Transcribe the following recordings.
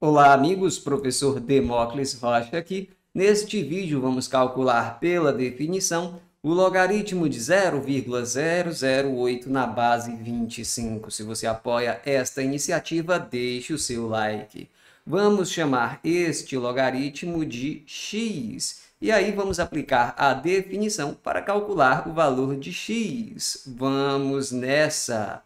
Olá amigos, professor Demócles Rocha aqui. Neste vídeo vamos calcular pela definição o logaritmo de 0,008 na base 25. Se você apoia esta iniciativa, deixe o seu like. Vamos chamar este logaritmo de x. E aí vamos aplicar a definição para calcular o valor de x. Vamos nessa!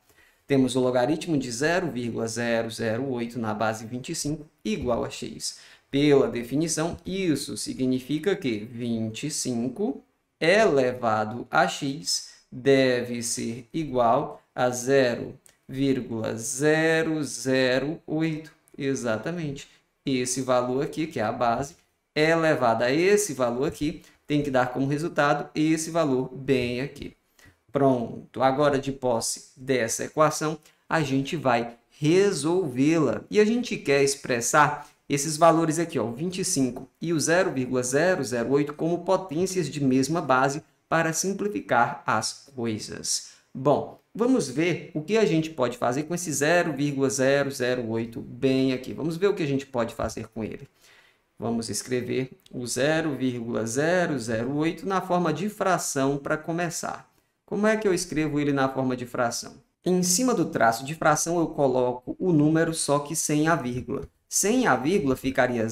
Temos o logaritmo de 0,008 na base 25 igual a x. Pela definição, isso significa que 25 elevado a x deve ser igual a 0,008. Exatamente. Esse valor aqui, que é a base, é elevado a esse valor aqui, tem que dar como resultado esse valor bem aqui. Pronto, agora de posse dessa equação, a gente vai resolvê-la. E a gente quer expressar esses valores aqui, ó, 25 e o 0,008 como potências de mesma base para simplificar as coisas. Bom, vamos ver o que a gente pode fazer com esse 0,008 bem aqui. Vamos ver o que a gente pode fazer com ele. Vamos escrever o 0,008 na forma de fração para começar. Como é que eu escrevo ele na forma de fração? Em cima do traço de fração, eu coloco o número, só que sem a vírgula. Sem a vírgula, ficaria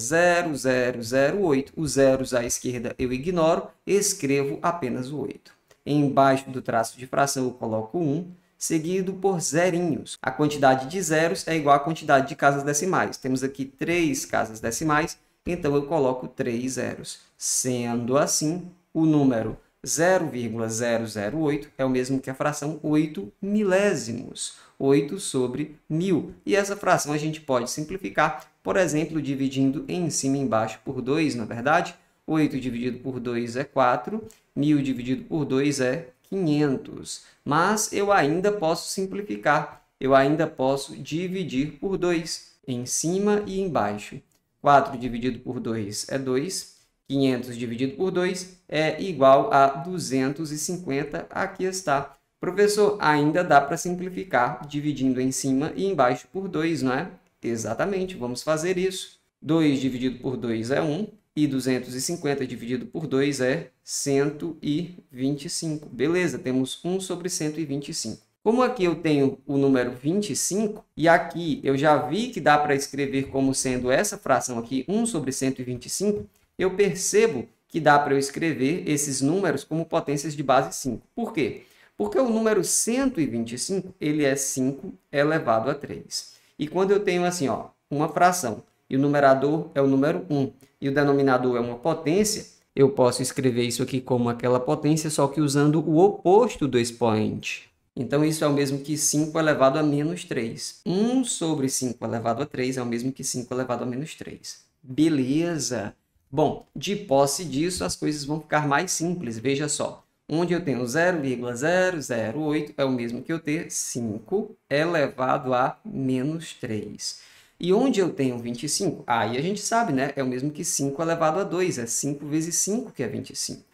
0008. Os zeros à esquerda eu ignoro, escrevo apenas o 8. Embaixo do traço de fração, eu coloco 1, seguido por zerinhos. A quantidade de zeros é igual à quantidade de casas decimais. Temos aqui 3 casas decimais, então eu coloco 3 zeros. Sendo assim, o número 0,008 é o mesmo que a fração 8 milésimos, 8 sobre 1.000. E essa fração a gente pode simplificar, por exemplo, dividindo em cima e embaixo por 2, na é verdade. 8 dividido por 2 é 4, 1.000 dividido por 2 é 500. Mas eu ainda posso simplificar, eu ainda posso dividir por 2, em cima e embaixo. 4 dividido por 2 é 2, 500 dividido por 2 é igual a 250. Aqui está. Professor, ainda dá para simplificar dividindo em cima e embaixo por 2, não é? Exatamente, vamos fazer isso. 2 dividido por 2 é 1 e 250 dividido por 2 é 125. Beleza, temos 1 sobre 125. Como aqui eu tenho o número 25, e aqui eu já vi que dá para escrever como sendo essa fração aqui 1 sobre 125, eu percebo que dá para eu escrever esses números como potências de base 5. Por quê? Porque o número 125, ele é 5 elevado a 3. E quando eu tenho assim, ó, uma fração, e o numerador é o número 1, e o denominador é uma potência, eu posso escrever isso aqui como aquela potência, só que usando o oposto do expoente. Então, isso é o mesmo que 5 elevado a menos 3. 1 sobre 5 elevado a 3 é o mesmo que 5 elevado a menos 3. Beleza! Bom, de posse disso, as coisas vão ficar mais simples. Veja só. Onde eu tenho 0,008 é o mesmo que eu ter 5 elevado a menos 3. E onde eu tenho 25? Aí ah, a gente sabe, né? É o mesmo que 5 elevado a 2. É 5 vezes 5 que é 25.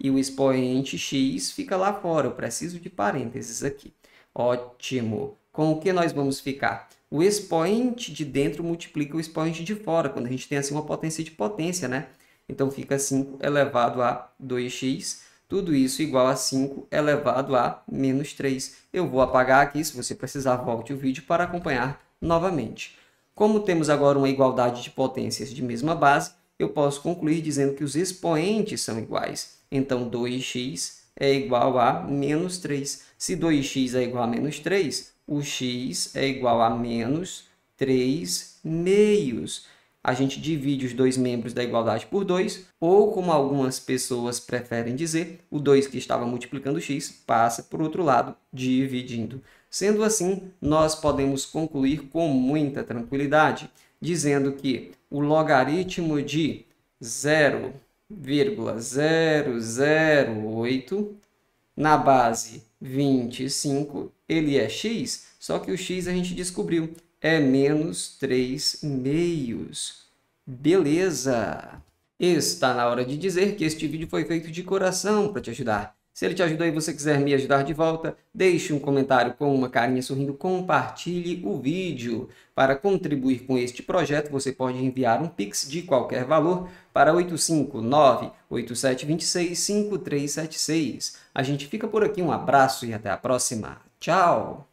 E o expoente x fica lá fora. Eu preciso de parênteses aqui. Ótimo. Com o que nós vamos ficar? o expoente de dentro multiplica o expoente de fora, quando a gente tem assim uma potência de potência, né? Então fica 5 elevado a 2x, tudo isso igual a 5 elevado a menos 3. Eu vou apagar aqui, se você precisar, volte o vídeo para acompanhar novamente. Como temos agora uma igualdade de potências de mesma base, eu posso concluir dizendo que os expoentes são iguais. Então, 2x é igual a menos 3. Se 2x é igual a menos 3, o x é igual a menos 3 meios. A gente divide os dois membros da igualdade por 2, ou como algumas pessoas preferem dizer, o 2 que estava multiplicando x passa por outro lado, dividindo. Sendo assim, nós podemos concluir com muita tranquilidade, dizendo que o logaritmo de 0,008 na base 25, ele é x, só que o x a gente descobriu é menos 3 meios. Beleza! Está na hora de dizer que este vídeo foi feito de coração para te ajudar. Se ele te ajudou e você quiser me ajudar de volta, deixe um comentário com uma carinha sorrindo, compartilhe o vídeo. Para contribuir com este projeto, você pode enviar um Pix de qualquer valor para 859-8726-5376. A gente fica por aqui, um abraço e até a próxima. Tchau!